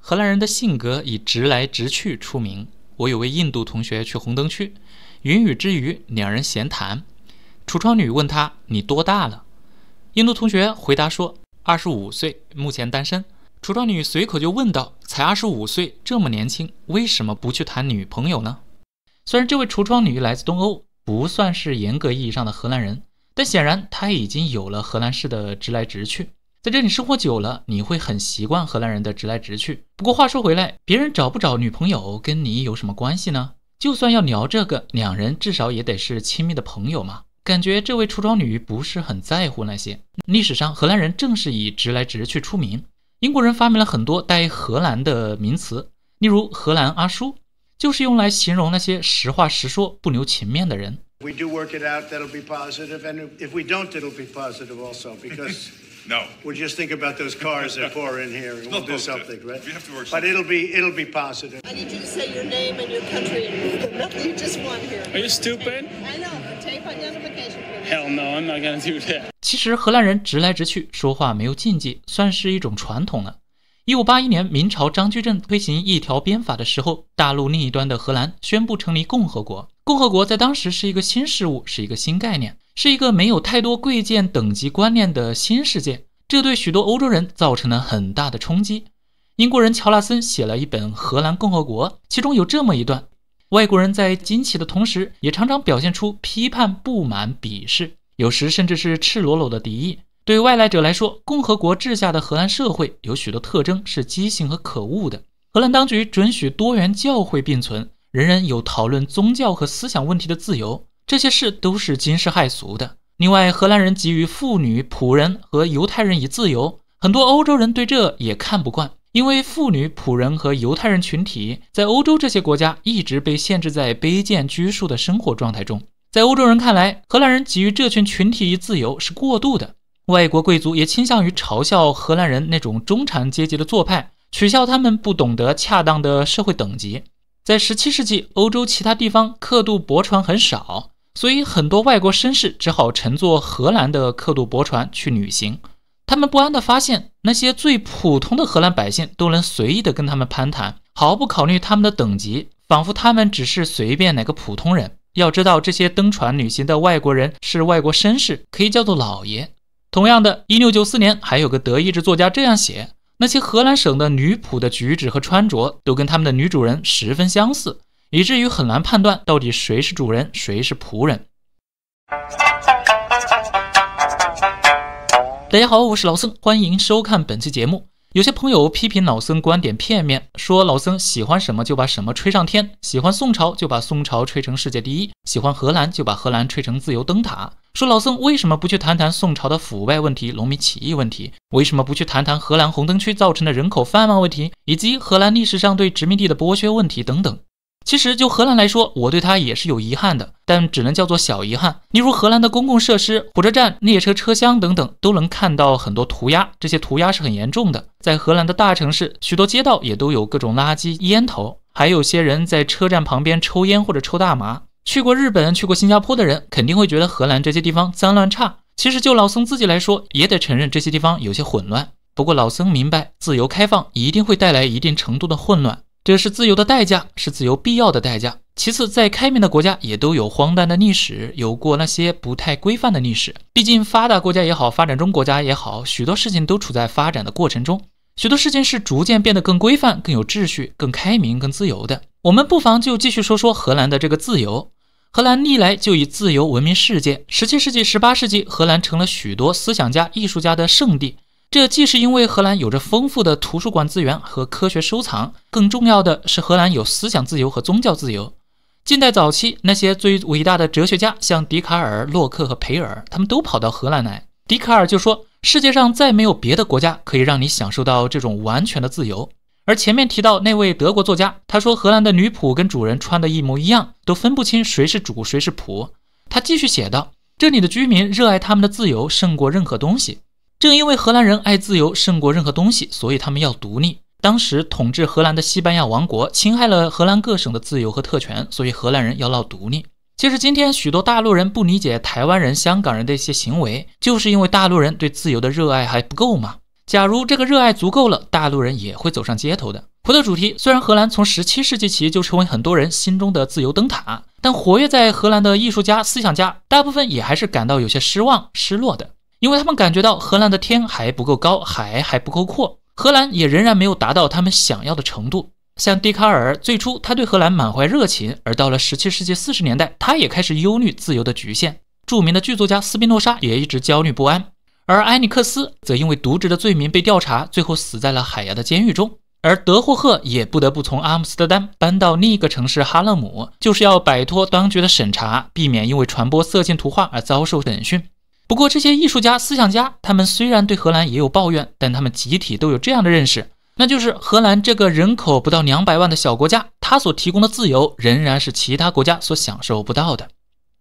荷兰人的性格以直来直去出名。我有位印度同学去红灯区，云雨之余，两人闲谈。橱窗女问他：“你多大了？”印度同学回答说：“二十五岁，目前单身。”橱窗女随口就问道：“才二十五岁，这么年轻，为什么不去谈女朋友呢？”虽然这位橱窗女来自东欧，不算是严格意义上的荷兰人，但显然她已经有了荷兰式的直来直去。在这里生活久了，你会很习惯荷兰人的直来直去。不过话说回来，别人找不找女朋友跟你有什么关系呢？就算要聊这个，两人至少也得是亲密的朋友嘛。感觉这位出装女不是很在乎那些。历史上，荷兰人正是以直来直去出名。英国人发明了很多带“荷兰”的名词，例如“荷兰阿叔”，就是用来形容那些实话实说、不留情面的人。no we just think about those cars that are in here and we'll do something right you have to w o r k but it'll be it'll be positive i need you to say your name and your country nothing and you just want here are you stupid i know take identification hell no i'm not gonna do that 其实荷兰人直来直去说话没有禁忌算是一种传统了一五八一年明朝张居正推行一条鞭法的时候大陆另一端的荷兰宣布成立共和国共和国在当时是一个新事物是一个新概念是一个没有太多贵贱等级观念的新世界，这对许多欧洲人造成了很大的冲击。英国人乔纳森写了一本《荷兰共和国》，其中有这么一段：外国人在惊奇的同时，也常常表现出批判、不满、鄙视，有时甚至是赤裸裸的敌意。对外来者来说，共和国治下的荷兰社会有许多特征是畸形和可恶的。荷兰当局准许多元教会并存，人人有讨论宗教和思想问题的自由。这些事都是惊世骇俗的。另外，荷兰人给予妇女、仆人和犹太人以自由，很多欧洲人对这也看不惯，因为妇女、仆人和犹太人群体在欧洲这些国家一直被限制在卑贱拘束的生活状态中。在欧洲人看来，荷兰人给予这群群体以自由是过度的。外国贵族也倾向于嘲笑荷兰人那种中产阶级的做派，取笑他们不懂得恰当的社会等级。在17世纪，欧洲其他地方刻度驳船很少。所以，很多外国绅士只好乘坐荷兰的刻度驳船去旅行。他们不安地发现，那些最普通的荷兰百姓都能随意地跟他们攀谈，毫不考虑他们的等级，仿佛他们只是随便哪个普通人。要知道，这些登船旅行的外国人是外国绅士，可以叫做老爷。同样的，一六九四年，还有个德意志作家这样写：那些荷兰省的女仆的举止和穿着都跟他们的女主人十分相似。以至于很难判断到底谁是主人，谁是仆人。大家好，我是老僧，欢迎收看本期节目。有些朋友批评老僧观点片面，说老僧喜欢什么就把什么吹上天，喜欢宋朝就把宋朝吹成世界第一，喜欢荷兰就把荷兰吹成自由灯塔。说老僧为什么不去谈谈宋朝的腐败问题、农民起义问题，为什么不去谈谈荷兰红灯区造成的人口贩卖问题，以及荷兰历史上对殖民地的剥削问题等等。其实就荷兰来说，我对它也是有遗憾的，但只能叫做小遗憾。例如荷兰的公共设施、火车站、列车车厢等等，都能看到很多涂鸦，这些涂鸦是很严重的。在荷兰的大城市，许多街道也都有各种垃圾、烟头，还有些人在车站旁边抽烟或者抽大麻。去过日本、去过新加坡的人，肯定会觉得荷兰这些地方脏乱差。其实就老僧自己来说，也得承认这些地方有些混乱。不过老僧明白，自由开放一定会带来一定程度的混乱。这是自由的代价，是自由必要的代价。其次，在开明的国家也都有荒诞的历史，有过那些不太规范的历史。毕竟，发达国家也好，发展中国家也好，许多事情都处在发展的过程中，许多事情是逐渐变得更规范、更有秩序、更开明、更自由的。我们不妨就继续说说荷兰的这个自由。荷兰历来就以自由闻名世界。17世纪、18世纪，荷兰成了许多思想家、艺术家的圣地。这既是因为荷兰有着丰富的图书馆资源和科学收藏，更重要的是荷兰有思想自由和宗教自由。近代早期，那些最伟大的哲学家，像笛卡尔、洛克和培尔，他们都跑到荷兰来。笛卡尔就说：“世界上再没有别的国家可以让你享受到这种完全的自由。”而前面提到那位德国作家，他说：“荷兰的女仆跟主人穿的一模一样，都分不清谁是主谁是仆。”他继续写道：“这里的居民热爱他们的自由胜过任何东西。”正因为荷兰人爱自由胜过任何东西，所以他们要独立。当时统治荷兰的西班牙王国侵害了荷兰各省的自由和特权，所以荷兰人要闹独立。其实今天许多大陆人不理解台湾人、香港人的一些行为，就是因为大陆人对自由的热爱还不够嘛。假如这个热爱足够了，大陆人也会走上街头的。回到主题，虽然荷兰从17世纪起就成为很多人心中的自由灯塔，但活跃在荷兰的艺术家、思想家，大部分也还是感到有些失望、失落的。因为他们感觉到荷兰的天还不够高，海还不够阔，荷兰也仍然没有达到他们想要的程度。像笛卡尔，最初他对荷兰满怀热情，而到了十七世纪四十年代，他也开始忧虑自由的局限。著名的剧作家斯宾诺莎也一直焦虑不安，而埃尼克斯则因为渎职的罪名被调查，最后死在了海牙的监狱中。而德霍赫也不得不从阿姆斯特丹搬到另一个城市哈勒姆，就是要摆脱当局的审查，避免因为传播色情图画而遭受审讯。不过，这些艺术家、思想家，他们虽然对荷兰也有抱怨，但他们集体都有这样的认识，那就是荷兰这个人口不到两百万的小国家，它所提供的自由仍然是其他国家所享受不到的。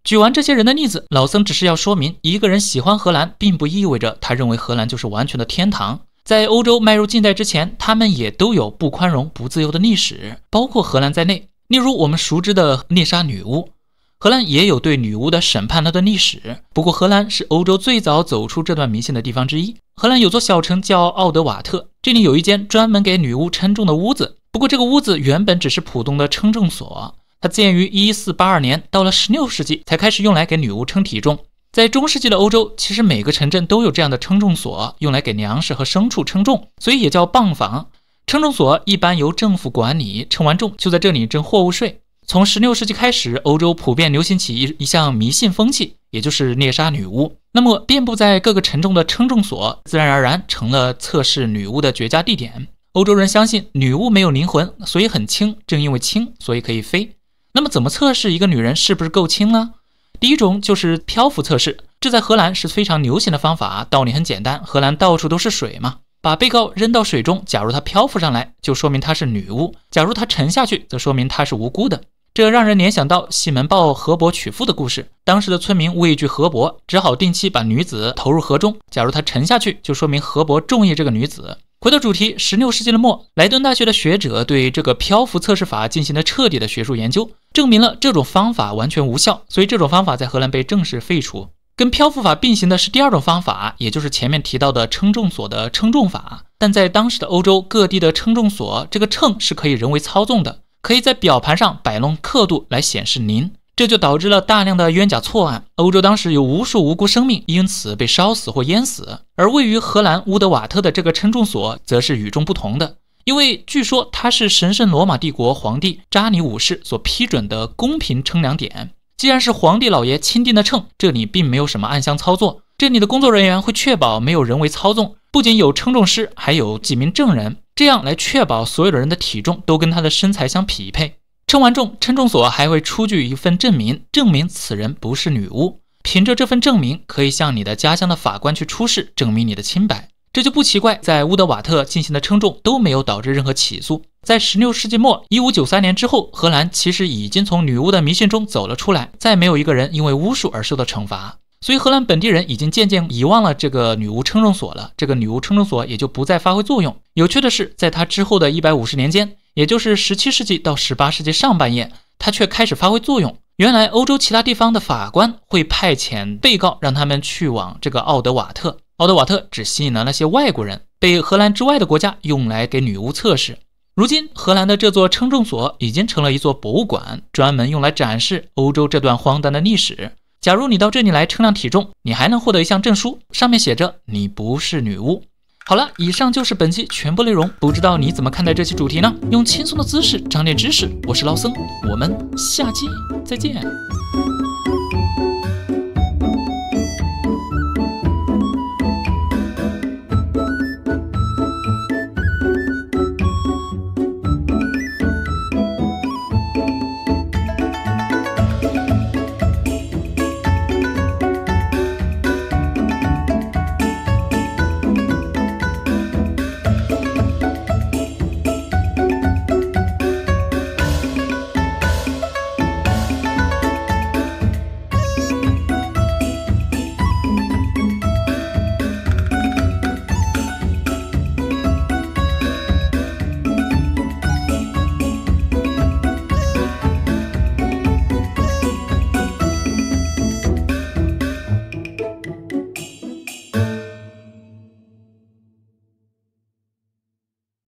举完这些人的例子，老僧只是要说明，一个人喜欢荷兰，并不意味着他认为荷兰就是完全的天堂。在欧洲迈入近代之前，他们也都有不宽容、不自由的历史，包括荷兰在内。例如我们熟知的猎杀女巫。荷兰也有对女巫的审判那段历史，不过荷兰是欧洲最早走出这段迷信的地方之一。荷兰有座小城叫奥德瓦特，这里有一间专门给女巫称重的屋子。不过这个屋子原本只是普通的称重所，它建于1482年，到了16世纪才开始用来给女巫称体重。在中世纪的欧洲，其实每个城镇都有这样的称重所，用来给粮食和牲畜称重，所以也叫磅房。称重所一般由政府管理，称完重就在这里征货物税。从16世纪开始，欧洲普遍流行起一一项迷信风气，也就是猎杀女巫。那么遍布在各个城重的称重所，自然而然成了测试女巫的绝佳地点。欧洲人相信女巫没有灵魂，所以很轻。正因为轻，所以可以飞。那么怎么测试一个女人是不是够轻呢？第一种就是漂浮测试，这在荷兰是非常流行的方法。道理很简单，荷兰到处都是水嘛，把被告扔到水中，假如她漂浮上来，就说明她是女巫；假如她沉下去，则说明她是无辜的。这让人联想到西门豹河伯娶妇的故事。当时的村民畏惧河伯，只好定期把女子投入河中。假如她沉下去，就说明河伯中意这个女子。回到主题，十六世纪的末，莱顿大学的学者对这个漂浮测试法进行了彻底的学术研究，证明了这种方法完全无效。所以，这种方法在荷兰被正式废除。跟漂浮法并行的是第二种方法，也就是前面提到的称重所的称重法。但在当时的欧洲各地的称重所，这个秤是可以人为操纵的。可以在表盘上摆弄刻度来显示零，这就导致了大量的冤假错案。欧洲当时有无数无辜生命因此被烧死或淹死。而位于荷兰乌德瓦特的这个称重所则是与众不同的，因为据说它是神圣罗马帝国皇帝查理五世所批准的公平称量点。既然是皇帝老爷钦定的秤，这里并没有什么暗箱操作。这里的工作人员会确保没有人为操纵，不仅有称重师，还有几名证人。这样来确保所有的人的体重都跟他的身材相匹配。称完重，称重所还会出具一份证明，证明此人不是女巫。凭着这份证明，可以向你的家乡的法官去出示，证明你的清白。这就不奇怪，在乌德瓦特进行的称重都没有导致任何起诉。在十六世纪末，一五九三年之后，荷兰其实已经从女巫的迷信中走了出来，再没有一个人因为巫术而受到惩罚。所以，荷兰本地人已经渐渐遗忘了这个女巫称重所了，这个女巫称重所也就不再发挥作用。有趣的是，在他之后的一百五十年间，也就是十七世纪到十八世纪上半叶，它却开始发挥作用。原来，欧洲其他地方的法官会派遣被告，让他们去往这个奥德瓦特。奥德瓦特只吸引了那些外国人，被荷兰之外的国家用来给女巫测试。如今，荷兰的这座称重所已经成了一座博物馆，专门用来展示欧洲这段荒诞的历史。假如你到这里来称量体重，你还能获得一项证书，上面写着你不是女巫。好了，以上就是本期全部内容，不知道你怎么看待这期主题呢？用轻松的姿势长点知识，我是捞僧，我们下期再见。